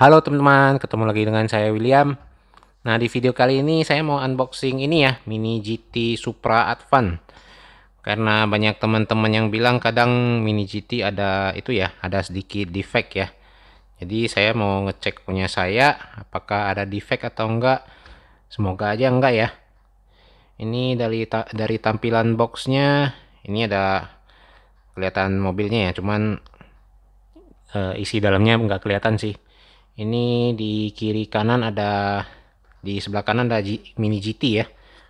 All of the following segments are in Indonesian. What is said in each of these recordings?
Halo teman-teman, ketemu lagi dengan saya William. Nah, di video kali ini saya mau unboxing ini ya, Mini GT Supra Advan. Karena banyak teman-teman yang bilang kadang Mini GT ada itu ya, ada sedikit defect ya. Jadi saya mau ngecek punya saya apakah ada defect atau enggak. Semoga aja enggak ya. Ini dari dari tampilan boxnya ini ada kelihatan mobilnya ya, cuman eh, isi dalamnya nggak kelihatan sih ini di kiri kanan ada di sebelah kanan ada G, mini GT ya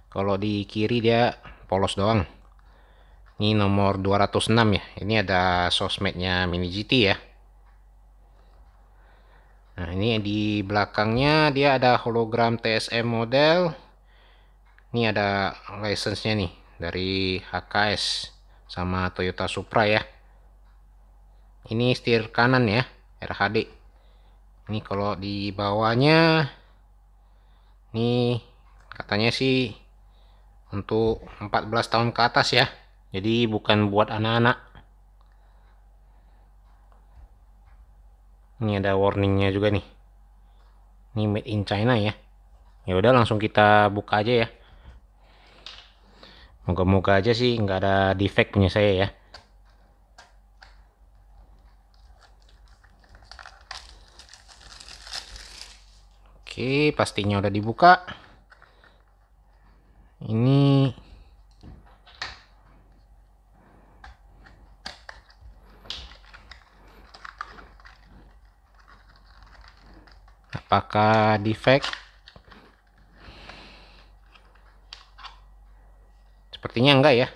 kalau di kiri dia polos doang ini nomor 206 ya ini ada sosmednya mini GT ya nah ini di belakangnya dia ada hologram TSM model ini ada license nya nih dari HKS sama Toyota Supra ya ini setir kanan ya RHD ini kalau di bawahnya nih katanya sih untuk 14 tahun ke atas ya jadi bukan buat anak-anak ini ada warningnya juga nih ini made in China ya ya udah langsung kita buka aja ya moga-moga aja sih nggak ada defect punya saya ya Oke, pastinya udah dibuka. Ini apakah defect? Sepertinya enggak ya.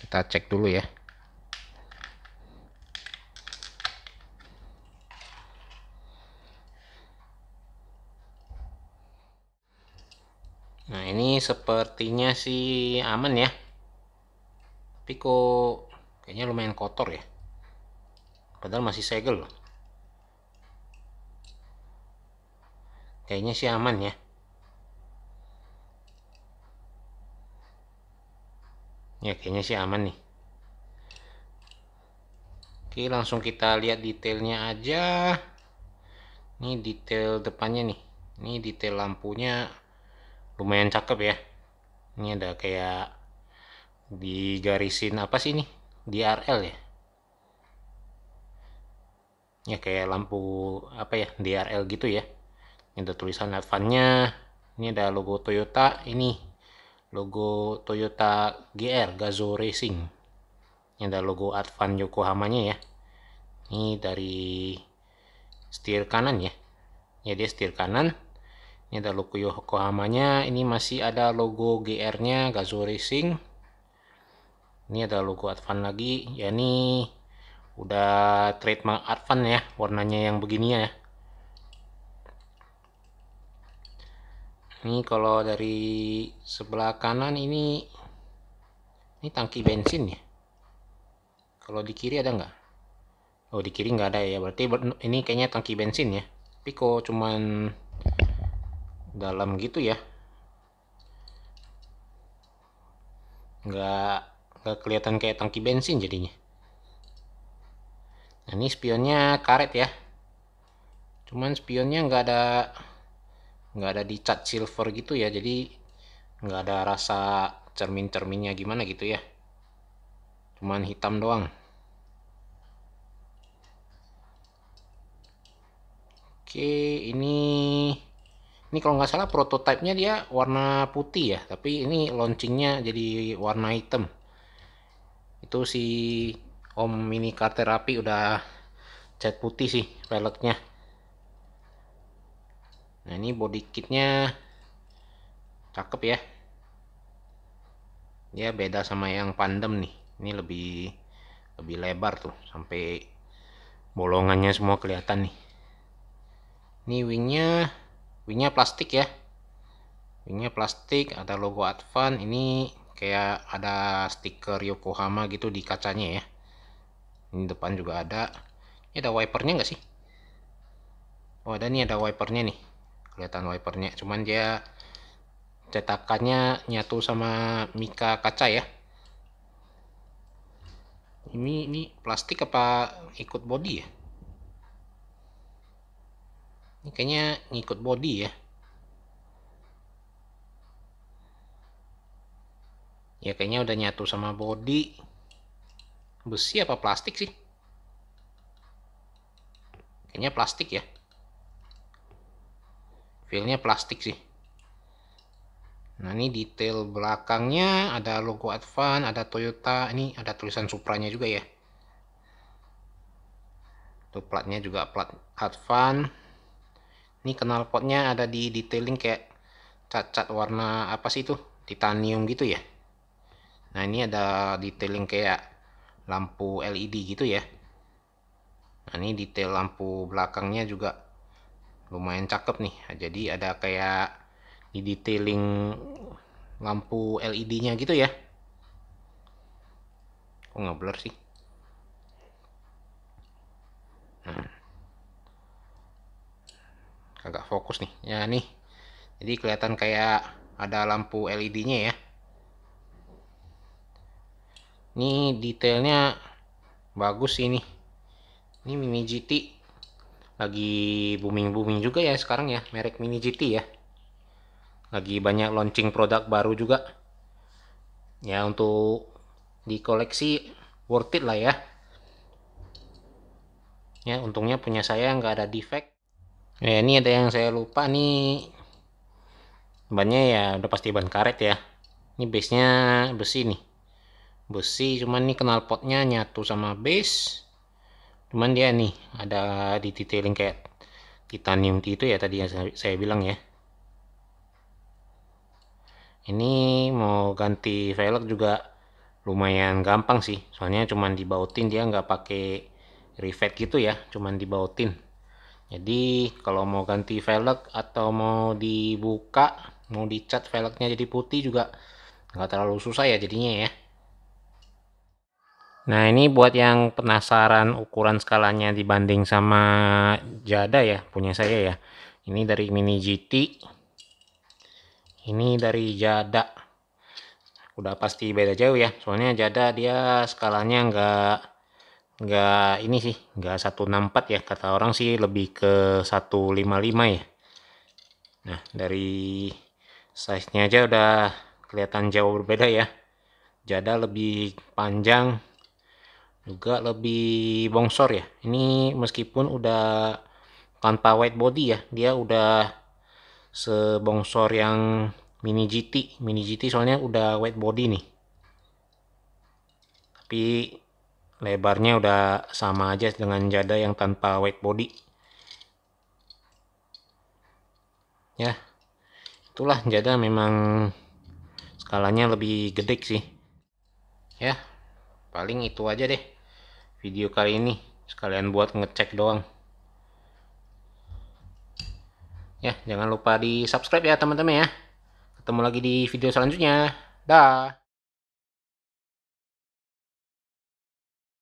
Kita cek dulu ya. sepertinya sih aman ya tapi kok kayaknya lumayan kotor ya padahal masih segel loh kayaknya sih aman ya ya kayaknya sih aman nih oke langsung kita lihat detailnya aja ini detail depannya nih ini detail lampunya lumayan cakep ya ini ada kayak digarisin apa sih ini DRL ya ya kayak lampu apa ya DRL gitu ya ini ada tulisan Advannya ini ada logo Toyota ini logo Toyota GR Gazoo Racing ini ada logo Advan Yokohama nya ya ini dari setir kanan ya ya dia setir kanan ini ada logo Yokohama-nya. Ini masih ada logo GR-nya Gazoo Racing. Ini ada logo Advan lagi. Ya ini udah trademark Advan ya, warnanya yang begini ya. Ini kalau dari sebelah kanan ini ini tangki bensin ya. Kalau di kiri ada nggak? Oh di kiri nggak ada ya. Berarti ini kayaknya tangki bensin ya. Tapi kok cuman dalam gitu ya nggak nggak kelihatan kayak tangki bensin jadinya nah ini spionnya karet ya cuman spionnya nggak ada nggak ada dicat silver gitu ya jadi nggak ada rasa cermin-cerminnya gimana gitu ya cuman hitam doang oke ini ini kalau nggak salah prototipenya dia warna putih ya tapi ini launchingnya jadi warna hitam itu si om mini car Therapy udah cat putih sih peleknya. nah ini body kitnya cakep ya dia beda sama yang pandem nih ini lebih lebih lebar tuh sampai bolongannya semua kelihatan nih ini wingnya wingnya plastik ya wingnya plastik ada logo Advan ini kayak ada stiker Yokohama gitu di kacanya ya ini depan juga ada ini ada wipernya nggak sih oh ada nih ada wipernya nih kelihatan wipernya cuman dia cetakannya nyatu sama mika kaca ya ini ini plastik apa ikut body ya ini kayaknya ngikut body ya. Ya kayaknya udah nyatu sama body. Besi apa plastik sih? Kayaknya plastik ya. Feelnya plastik sih. Nah ini detail belakangnya ada logo Advan, ada Toyota, ini ada tulisan Supranya juga ya. Tuh platnya juga plat Advan ini knalpotnya ada di detailing kayak cat-cat warna apa sih itu titanium gitu ya nah ini ada detailing kayak lampu LED gitu ya nah ini detail lampu belakangnya juga lumayan cakep nih nah, jadi ada kayak di detailing lampu LED nya gitu ya kok nggak sih nah agak fokus nih ya nih jadi kelihatan kayak ada lampu LED nya ya ini detailnya bagus ini ini Mini GT lagi booming-booming juga ya sekarang ya merek Mini GT ya lagi banyak launching produk baru juga ya untuk di koleksi worth it lah ya ya untungnya punya saya nggak ada defect ya ini ada yang saya lupa nih bannya ya udah pasti ban karet ya ini base nya besi nih besi cuman nih kenal potnya nyatu sama base cuman dia nih ada di detailing kayak titanium itu ya tadi yang saya, saya bilang ya ini mau ganti velg juga lumayan gampang sih soalnya cuman dibautin dia nggak pakai rivet gitu ya cuman dibautin jadi kalau mau ganti velg atau mau dibuka mau dicat velgnya jadi putih juga nggak terlalu susah ya jadinya ya nah ini buat yang penasaran ukuran skalanya dibanding sama jada ya punya saya ya ini dari mini GT ini dari jada udah pasti beda jauh ya soalnya jada dia skalanya nggak nggak ini sih nggak 164 ya kata orang sih lebih ke 155 ya nah dari size nya aja udah kelihatan jauh berbeda ya jada lebih panjang juga lebih bongsor ya ini meskipun udah tanpa white body ya dia udah sebongsor yang mini GT mini GT soalnya udah white body nih tapi lebarnya udah sama aja dengan jada yang tanpa white body ya itulah jada memang skalanya lebih gede sih ya paling itu aja deh video kali ini sekalian buat ngecek doang ya jangan lupa di subscribe ya teman-teman ya ketemu lagi di video selanjutnya dah